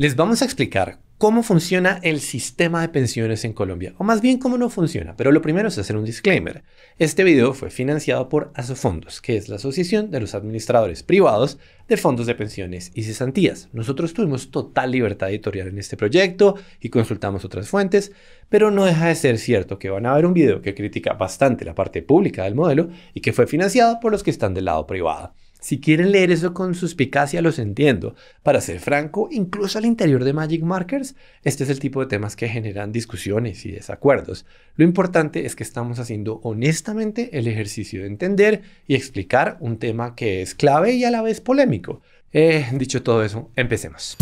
Les vamos a explicar cómo funciona el sistema de pensiones en Colombia, o más bien cómo no funciona, pero lo primero es hacer un disclaimer. Este video fue financiado por Asofondos, que es la Asociación de los Administradores Privados de Fondos de Pensiones y Cesantías. Nosotros tuvimos total libertad editorial en este proyecto y consultamos otras fuentes, pero no deja de ser cierto que van a ver un video que critica bastante la parte pública del modelo y que fue financiado por los que están del lado privado. Si quieren leer eso con suspicacia, los entiendo. Para ser franco, incluso al interior de Magic Markers, este es el tipo de temas que generan discusiones y desacuerdos. Lo importante es que estamos haciendo honestamente el ejercicio de entender y explicar un tema que es clave y a la vez polémico. Eh, dicho todo eso, empecemos.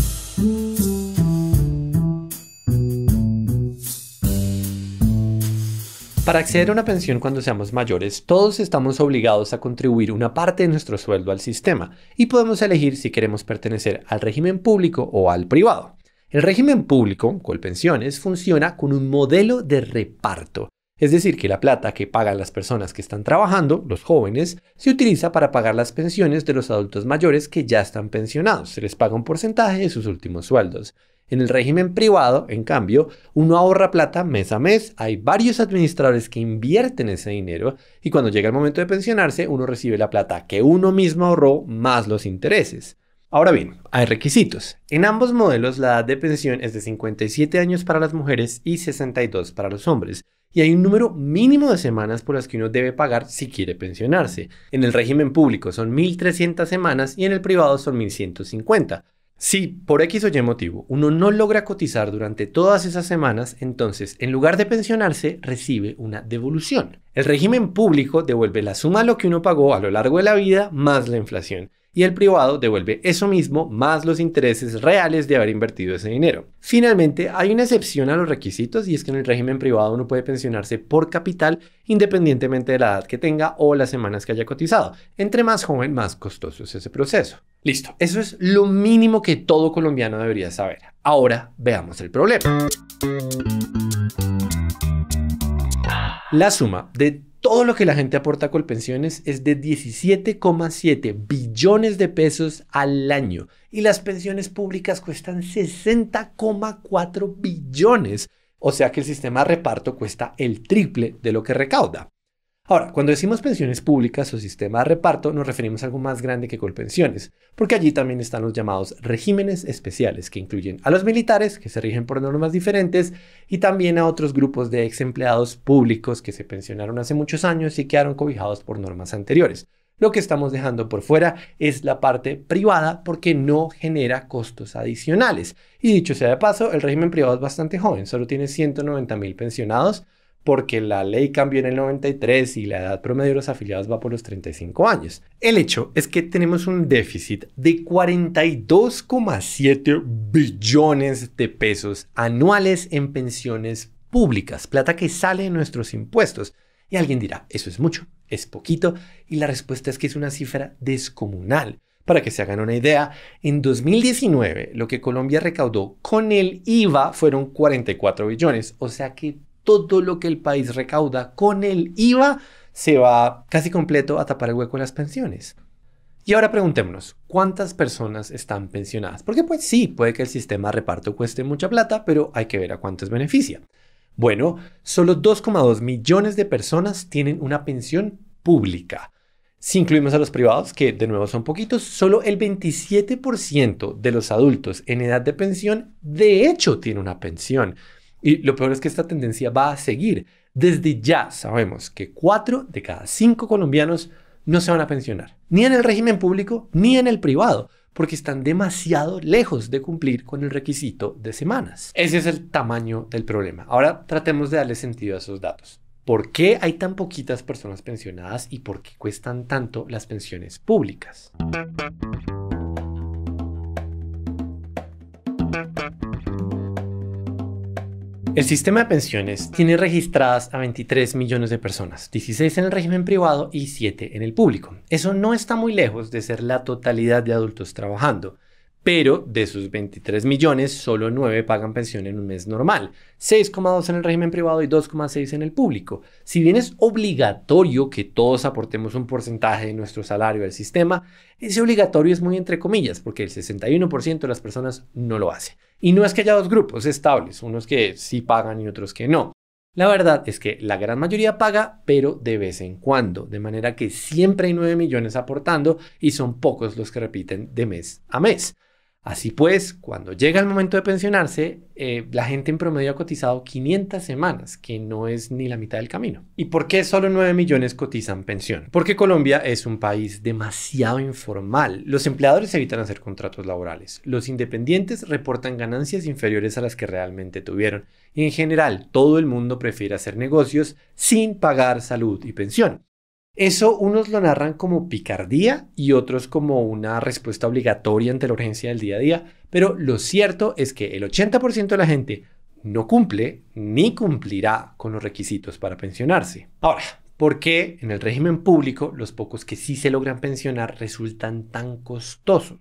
Para acceder a una pensión cuando seamos mayores, todos estamos obligados a contribuir una parte de nuestro sueldo al sistema y podemos elegir si queremos pertenecer al régimen público o al privado. El régimen público, pensiones, funciona con un modelo de reparto, es decir, que la plata que pagan las personas que están trabajando, los jóvenes, se utiliza para pagar las pensiones de los adultos mayores que ya están pensionados. Se les paga un porcentaje de sus últimos sueldos. En el régimen privado, en cambio, uno ahorra plata mes a mes, hay varios administradores que invierten ese dinero y cuando llega el momento de pensionarse, uno recibe la plata que uno mismo ahorró más los intereses. Ahora bien, hay requisitos. En ambos modelos la edad de pensión es de 57 años para las mujeres y 62 para los hombres, y hay un número mínimo de semanas por las que uno debe pagar si quiere pensionarse. En el régimen público son 1.300 semanas y en el privado son 1.150. Si por X o Y motivo uno no logra cotizar durante todas esas semanas, entonces en lugar de pensionarse recibe una devolución. El régimen público devuelve la suma de lo que uno pagó a lo largo de la vida más la inflación y el privado devuelve eso mismo más los intereses reales de haber invertido ese dinero. Finalmente, hay una excepción a los requisitos y es que en el régimen privado uno puede pensionarse por capital independientemente de la edad que tenga o las semanas que haya cotizado. Entre más joven, más costoso es ese proceso. Listo, eso es lo mínimo que todo colombiano debería saber. Ahora veamos el problema. La suma de todo lo que la gente aporta con pensiones es de 17,7 billones de pesos al año y las pensiones públicas cuestan 60,4 billones. O sea que el sistema de reparto cuesta el triple de lo que recauda. Ahora, cuando decimos pensiones públicas o sistema de reparto, nos referimos a algo más grande que Colpensiones, porque allí también están los llamados regímenes especiales, que incluyen a los militares, que se rigen por normas diferentes, y también a otros grupos de ex empleados públicos que se pensionaron hace muchos años y quedaron cobijados por normas anteriores. Lo que estamos dejando por fuera es la parte privada porque no genera costos adicionales. Y dicho sea de paso, el régimen privado es bastante joven, solo tiene 190 mil pensionados, porque la ley cambió en el 93 y la edad promedio de los afiliados va por los 35 años. El hecho es que tenemos un déficit de 42,7 billones de pesos anuales en pensiones públicas, plata que sale de nuestros impuestos. Y alguien dirá, eso es mucho, es poquito, y la respuesta es que es una cifra descomunal. Para que se hagan una idea, en 2019 lo que Colombia recaudó con el IVA fueron 44 billones, o sea que todo lo que el país recauda con el IVA se va casi completo a tapar el hueco de las pensiones. Y ahora preguntémonos, ¿cuántas personas están pensionadas? Porque pues sí, puede que el sistema de reparto cueste mucha plata, pero hay que ver a cuántos beneficia. Bueno, solo 2,2 millones de personas tienen una pensión pública. Si incluimos a los privados, que de nuevo son poquitos, solo el 27% de los adultos en edad de pensión de hecho tiene una pensión. Y lo peor es que esta tendencia va a seguir. Desde ya sabemos que 4 de cada 5 colombianos no se van a pensionar, ni en el régimen público ni en el privado, porque están demasiado lejos de cumplir con el requisito de semanas. Ese es el tamaño del problema. Ahora tratemos de darle sentido a esos datos. ¿Por qué hay tan poquitas personas pensionadas y por qué cuestan tanto las pensiones públicas? El sistema de pensiones tiene registradas a 23 millones de personas, 16 en el régimen privado y 7 en el público. Eso no está muy lejos de ser la totalidad de adultos trabajando pero de sus 23 millones, solo 9 pagan pensión en un mes normal, 6,2 en el régimen privado y 2,6 en el público. Si bien es obligatorio que todos aportemos un porcentaje de nuestro salario al sistema, ese obligatorio es muy entre comillas, porque el 61% de las personas no lo hace. Y no es que haya dos grupos estables, unos que sí pagan y otros que no. La verdad es que la gran mayoría paga, pero de vez en cuando, de manera que siempre hay 9 millones aportando y son pocos los que repiten de mes a mes. Así pues, cuando llega el momento de pensionarse, eh, la gente en promedio ha cotizado 500 semanas, que no es ni la mitad del camino. ¿Y por qué solo 9 millones cotizan pensión? Porque Colombia es un país demasiado informal. Los empleadores evitan hacer contratos laborales. Los independientes reportan ganancias inferiores a las que realmente tuvieron. Y en general, todo el mundo prefiere hacer negocios sin pagar salud y pensión. Eso unos lo narran como picardía y otros como una respuesta obligatoria ante la urgencia del día a día, pero lo cierto es que el 80% de la gente no cumple ni cumplirá con los requisitos para pensionarse. Ahora, ¿por qué en el régimen público los pocos que sí se logran pensionar resultan tan costosos?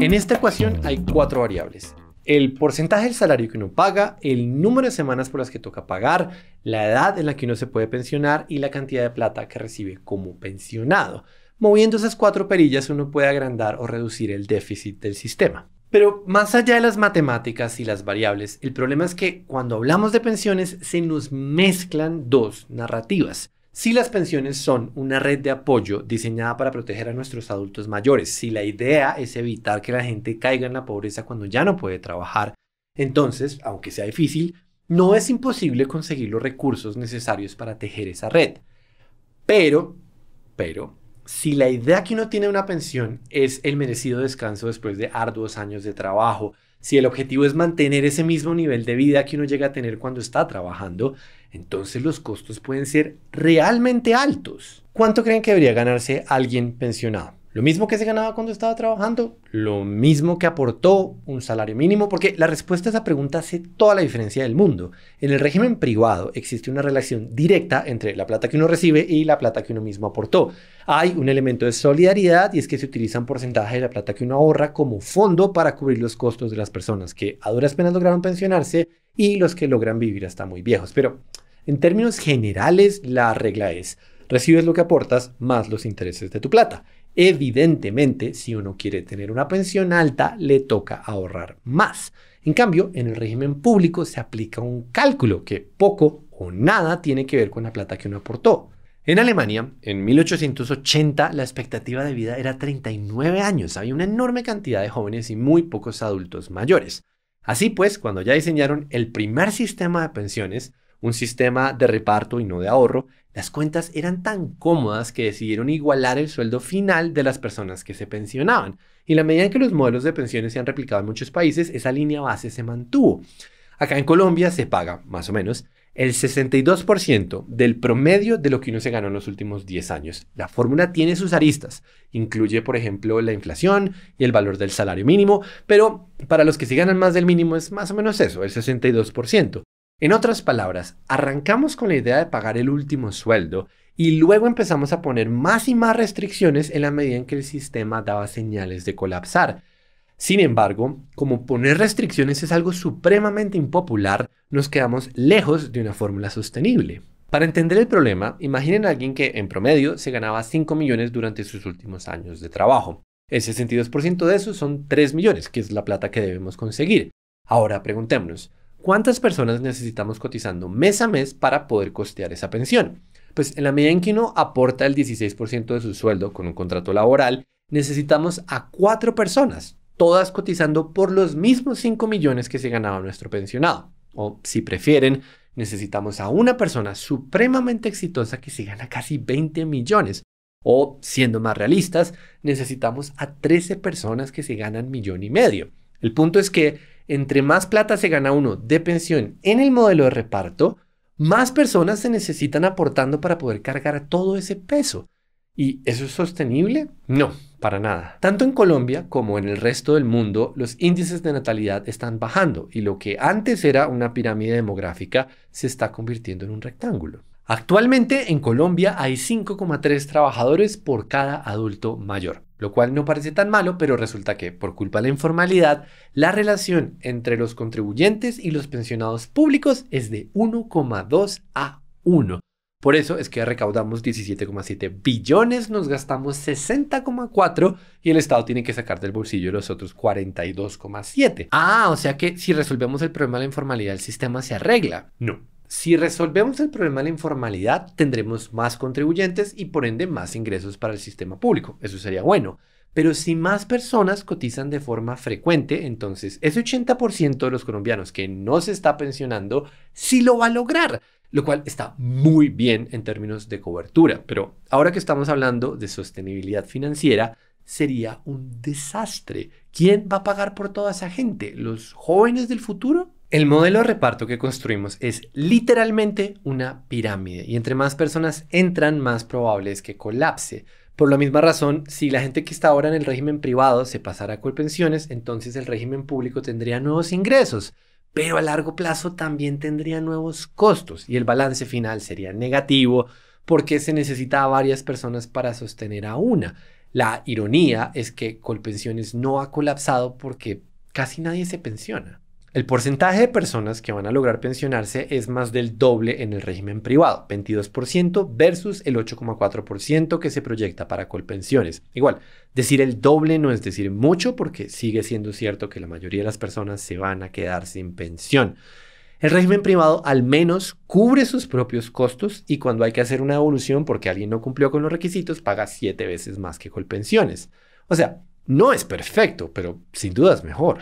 En esta ecuación hay cuatro variables el porcentaje del salario que uno paga, el número de semanas por las que toca pagar, la edad en la que uno se puede pensionar y la cantidad de plata que recibe como pensionado. Moviendo esas cuatro perillas uno puede agrandar o reducir el déficit del sistema. Pero más allá de las matemáticas y las variables, el problema es que cuando hablamos de pensiones se nos mezclan dos narrativas. Si las pensiones son una red de apoyo diseñada para proteger a nuestros adultos mayores, si la idea es evitar que la gente caiga en la pobreza cuando ya no puede trabajar, entonces, aunque sea difícil, no es imposible conseguir los recursos necesarios para tejer esa red. Pero, pero, si la idea que uno tiene una pensión es el merecido descanso después de arduos años de trabajo, si el objetivo es mantener ese mismo nivel de vida que uno llega a tener cuando está trabajando, entonces los costos pueden ser realmente altos. ¿Cuánto creen que debería ganarse alguien pensionado? Lo mismo que se ganaba cuando estaba trabajando, lo mismo que aportó un salario mínimo, porque la respuesta a esa pregunta hace toda la diferencia del mundo. En el régimen privado existe una relación directa entre la plata que uno recibe y la plata que uno mismo aportó. Hay un elemento de solidaridad y es que se utiliza un porcentaje de la plata que uno ahorra como fondo para cubrir los costos de las personas que a duras penas lograron pensionarse y los que logran vivir hasta muy viejos. Pero en términos generales, la regla es, recibes lo que aportas más los intereses de tu plata. Evidentemente, si uno quiere tener una pensión alta, le toca ahorrar más. En cambio, en el régimen público se aplica un cálculo que poco o nada tiene que ver con la plata que uno aportó. En Alemania, en 1880, la expectativa de vida era 39 años. Había una enorme cantidad de jóvenes y muy pocos adultos mayores. Así pues, cuando ya diseñaron el primer sistema de pensiones, un sistema de reparto y no de ahorro, las cuentas eran tan cómodas que decidieron igualar el sueldo final de las personas que se pensionaban. Y la medida en que los modelos de pensiones se han replicado en muchos países, esa línea base se mantuvo. Acá en Colombia se paga, más o menos, el 62% del promedio de lo que uno se ganó en los últimos 10 años. La fórmula tiene sus aristas, incluye por ejemplo la inflación y el valor del salario mínimo, pero para los que sí ganan más del mínimo es más o menos eso, el 62%. En otras palabras, arrancamos con la idea de pagar el último sueldo y luego empezamos a poner más y más restricciones en la medida en que el sistema daba señales de colapsar. Sin embargo, como poner restricciones es algo supremamente impopular, nos quedamos lejos de una fórmula sostenible. Para entender el problema, imaginen a alguien que en promedio se ganaba 5 millones durante sus últimos años de trabajo. El 62% de eso son 3 millones, que es la plata que debemos conseguir. Ahora preguntémonos, ¿Cuántas personas necesitamos cotizando mes a mes para poder costear esa pensión? Pues en la medida en que uno aporta el 16% de su sueldo con un contrato laboral, necesitamos a cuatro personas, todas cotizando por los mismos 5 millones que se ganaba nuestro pensionado. O si prefieren, necesitamos a una persona supremamente exitosa que se gana casi 20 millones. O siendo más realistas, necesitamos a 13 personas que se ganan millón y medio. El punto es que entre más plata se gana uno de pensión en el modelo de reparto, más personas se necesitan aportando para poder cargar todo ese peso. ¿Y eso es sostenible? No, para nada. Tanto en Colombia como en el resto del mundo, los índices de natalidad están bajando y lo que antes era una pirámide demográfica se está convirtiendo en un rectángulo. Actualmente en Colombia hay 5,3 trabajadores por cada adulto mayor lo cual no parece tan malo, pero resulta que, por culpa de la informalidad, la relación entre los contribuyentes y los pensionados públicos es de 1,2 a 1. Por eso es que recaudamos 17,7 billones, nos gastamos 60,4 y el Estado tiene que sacar del bolsillo los otros 42,7. Ah, o sea que si resolvemos el problema de la informalidad, el sistema se arregla. No, si resolvemos el problema de la informalidad, tendremos más contribuyentes y por ende más ingresos para el sistema público. Eso sería bueno. Pero si más personas cotizan de forma frecuente, entonces ese 80% de los colombianos que no se está pensionando sí lo va a lograr, lo cual está muy bien en términos de cobertura. Pero ahora que estamos hablando de sostenibilidad financiera, sería un desastre. ¿Quién va a pagar por toda esa gente? ¿Los jóvenes del futuro? El modelo de reparto que construimos es literalmente una pirámide y entre más personas entran, más probable es que colapse. Por la misma razón, si la gente que está ahora en el régimen privado se pasara a colpensiones, entonces el régimen público tendría nuevos ingresos, pero a largo plazo también tendría nuevos costos y el balance final sería negativo porque se necesita a varias personas para sostener a una. La ironía es que Colpensiones no ha colapsado porque casi nadie se pensiona. El porcentaje de personas que van a lograr pensionarse es más del doble en el régimen privado, 22% versus el 8,4% que se proyecta para Colpensiones. Igual, decir el doble no es decir mucho porque sigue siendo cierto que la mayoría de las personas se van a quedar sin pensión. El régimen privado al menos cubre sus propios costos y cuando hay que hacer una devolución porque alguien no cumplió con los requisitos, paga siete veces más que Colpensiones. O sea, no es perfecto, pero sin duda es mejor.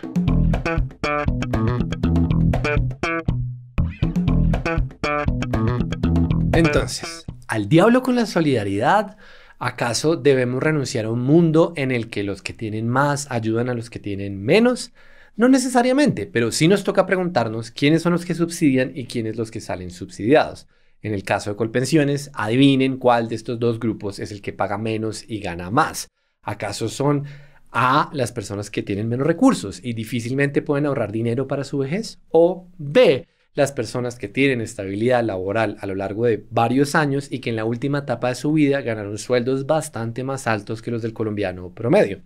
Entonces, al diablo con la solidaridad, ¿acaso debemos renunciar a un mundo en el que los que tienen más ayudan a los que tienen menos? No necesariamente, pero sí nos toca preguntarnos quiénes son los que subsidian y quiénes los que salen subsidiados. En el caso de Colpensiones, adivinen cuál de estos dos grupos es el que paga menos y gana más. ¿Acaso son a las personas que tienen menos recursos y difícilmente pueden ahorrar dinero para su vejez. O B, las personas que tienen estabilidad laboral a lo largo de varios años y que en la última etapa de su vida ganaron sueldos bastante más altos que los del colombiano promedio.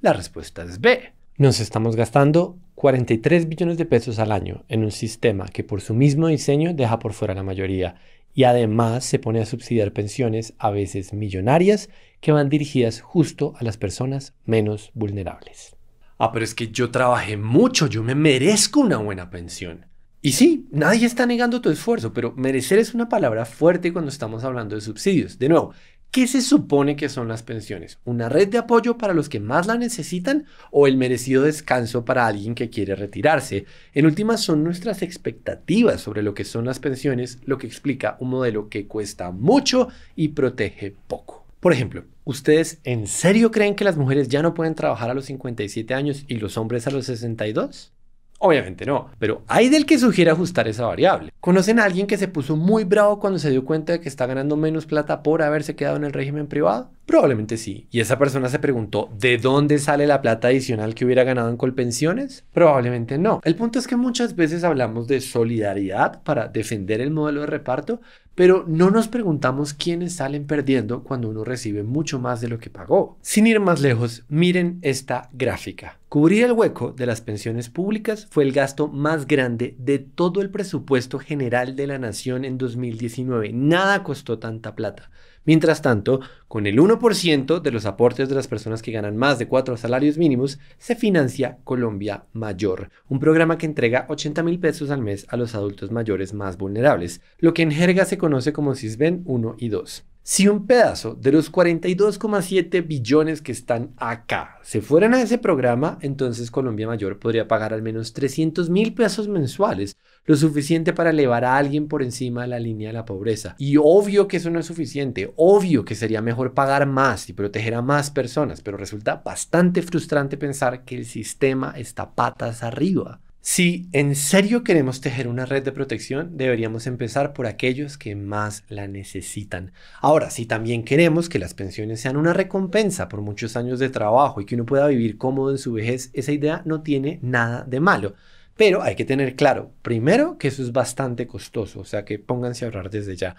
La respuesta es B. Nos estamos gastando 43 billones de pesos al año en un sistema que por su mismo diseño deja por fuera la mayoría y además se pone a subsidiar pensiones a veces millonarias que van dirigidas justo a las personas menos vulnerables. Ah, pero es que yo trabajé mucho, yo me merezco una buena pensión. Y sí, nadie está negando tu esfuerzo, pero merecer es una palabra fuerte cuando estamos hablando de subsidios. De nuevo, ¿Qué se supone que son las pensiones? ¿Una red de apoyo para los que más la necesitan o el merecido descanso para alguien que quiere retirarse? En última, son nuestras expectativas sobre lo que son las pensiones lo que explica un modelo que cuesta mucho y protege poco. Por ejemplo, ¿ustedes en serio creen que las mujeres ya no pueden trabajar a los 57 años y los hombres a los 62? Obviamente no, pero hay del que sugiere ajustar esa variable. ¿Conocen a alguien que se puso muy bravo cuando se dio cuenta de que está ganando menos plata por haberse quedado en el régimen privado? Probablemente sí. ¿Y esa persona se preguntó de dónde sale la plata adicional que hubiera ganado en colpensiones? Probablemente no. El punto es que muchas veces hablamos de solidaridad para defender el modelo de reparto, pero no nos preguntamos quiénes salen perdiendo cuando uno recibe mucho más de lo que pagó. Sin ir más lejos, miren esta gráfica. Cubrir el hueco de las pensiones públicas fue el gasto más grande de todo el presupuesto general de la nación en 2019. Nada costó tanta plata. Mientras tanto, con el 1% de los aportes de las personas que ganan más de 4 salarios mínimos, se financia Colombia Mayor, un programa que entrega 80 mil pesos al mes a los adultos mayores más vulnerables, lo que en jerga se conoce como CISBEN 1 y 2. Si un pedazo de los 42,7 billones que están acá se fueran a ese programa, entonces Colombia Mayor podría pagar al menos 300 mil pesos mensuales, lo suficiente para elevar a alguien por encima de la línea de la pobreza. Y obvio que eso no es suficiente, obvio que sería mejor pagar más y proteger a más personas, pero resulta bastante frustrante pensar que el sistema está patas arriba. Si en serio queremos tejer una red de protección, deberíamos empezar por aquellos que más la necesitan. Ahora, si también queremos que las pensiones sean una recompensa por muchos años de trabajo y que uno pueda vivir cómodo en su vejez, esa idea no tiene nada de malo. Pero hay que tener claro, primero, que eso es bastante costoso, o sea que pónganse a ahorrar desde ya.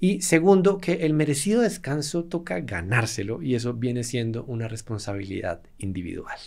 Y segundo, que el merecido descanso toca ganárselo y eso viene siendo una responsabilidad individual.